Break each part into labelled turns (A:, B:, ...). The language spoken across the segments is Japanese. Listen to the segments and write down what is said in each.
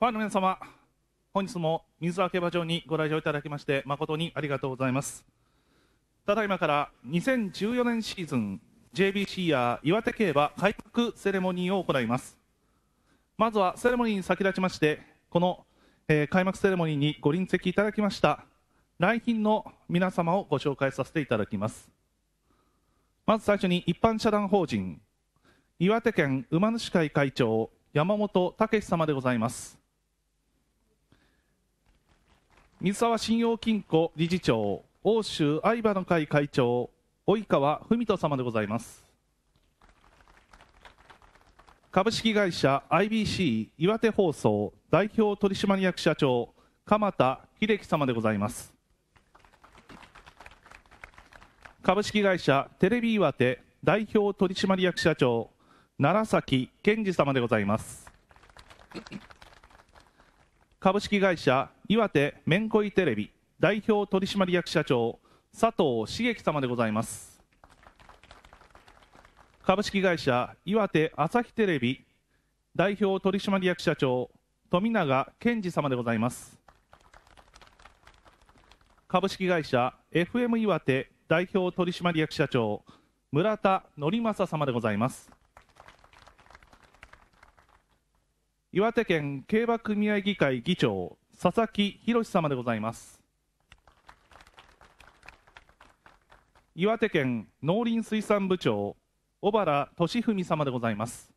A: ファンの皆様、本日も水明競馬場にご来場いただきまして誠にありがとうございます。ただいまから2014年シーズン JBC や岩手競馬開幕セレモニーを行います。まずはセレモニーに先立ちまして、この、えー、開幕セレモニーにご臨席いただきました来賓の皆様をご紹介させていただきます。まず最初に一般社団法人岩手県馬主会会長山本武様でございます。水沢信用金庫理事長欧州相場の会会長及川文人様でございます株式会社 IBC 岩手放送代表取締役社長鎌田秀樹様でございます株式会社テレビ岩手代表取締役社長楢崎健二様でございます株式会社岩手めんこいテレビ代表取締役社長佐藤茂樹様でございます株式会社岩手朝日テレビ代表取締役社長富永健二様でございます株式会社 FM 岩手代表取締役社長村田紀正様でございます岩手県競馬組合議会議長佐々木宏様でございます岩手県農林水産部長小原俊文様でございます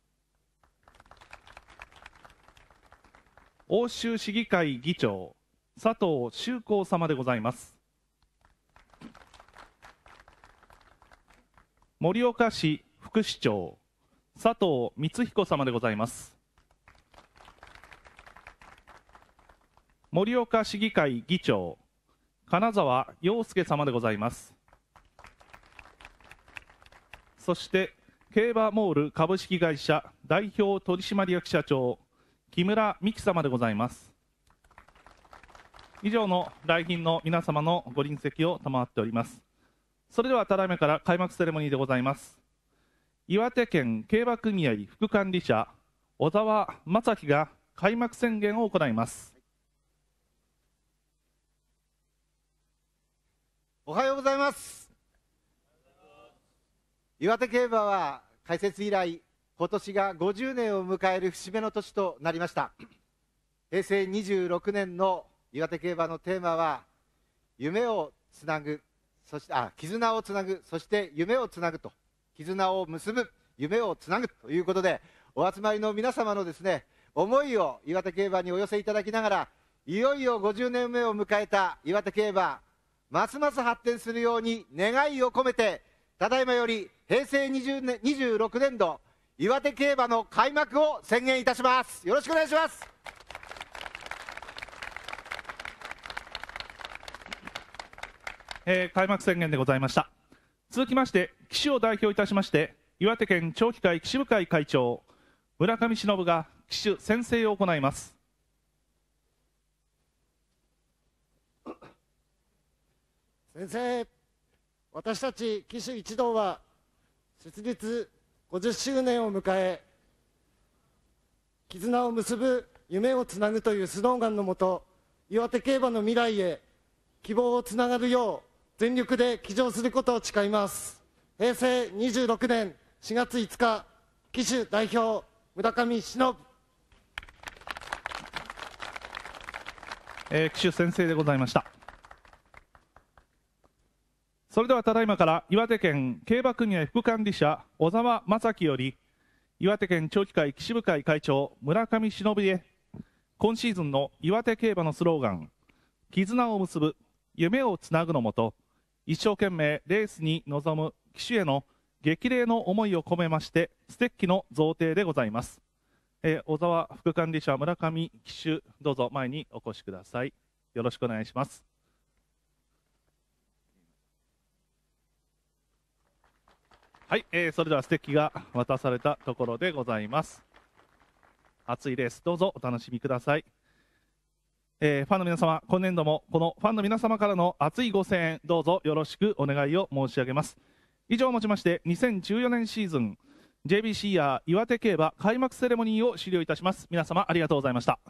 A: 欧州市議会議長佐藤修光様でございます盛岡市副市長佐藤光彦様でございます盛岡市議会議長金沢陽介様でございますそして競馬モール株式会社代表取締役社長木村美希様でございます以上の来賓の皆様のご臨席を賜っておりますそれではただいまから開幕セレモニーでございます岩手県競馬組合副管理者小沢正樹が開幕宣言を行います
B: おはようございます岩手競馬は開設以来今年が50年を迎える節目の年となりました平成26年の岩手競馬のテーマは夢をつなぐそしてあ絆をつなぐそして夢をつなぐと絆を結ぶ夢をつなぐということでお集まりの皆様のですね思いを岩手競馬にお寄せいただきながらいよいよ50年目を迎えた岩手競馬ますます発展するように願いを込めてただいまより平成20年26年度岩手競馬の開幕を宣言いたしますよろしくお願いします
A: え開幕宣言でございました続きまして騎手を代表いたしまして岩手県長期会騎手部会会長村上忍が騎手宣誓を行いま
C: す先生私たち騎手一同は設立50周年を迎え絆を結ぶ夢をつなぐというスローガンのもと岩手競馬の未来へ希望をつながるよう全力で騎乗することを誓います平成26年4月5日騎手代表村上忍
A: えー、騎手先生でございましたそれではただいまから岩手県競馬組合副管理者小沢正樹より岩手県長期会岸部会会長村上忍へ今シーズンの岩手競馬のスローガン「絆を結ぶ夢をつなぐ」のもと一生懸命レースに臨む騎手への激励の思いを込めましてステッキの贈呈でございます、えー、小沢副管理者村上騎手どうぞ前にお越しくださいよろしくお願いしますはい、えー、それではステッキが渡されたところでございます。熱いです。どうぞお楽しみください。えー、ファンの皆様、今年度もこのファンの皆様からの熱いご声援、どうぞよろしくお願いを申し上げます。以上をもちまして、2014年シーズン JBC や岩手競馬開幕セレモニーを終了いたします。皆様ありがとうございました。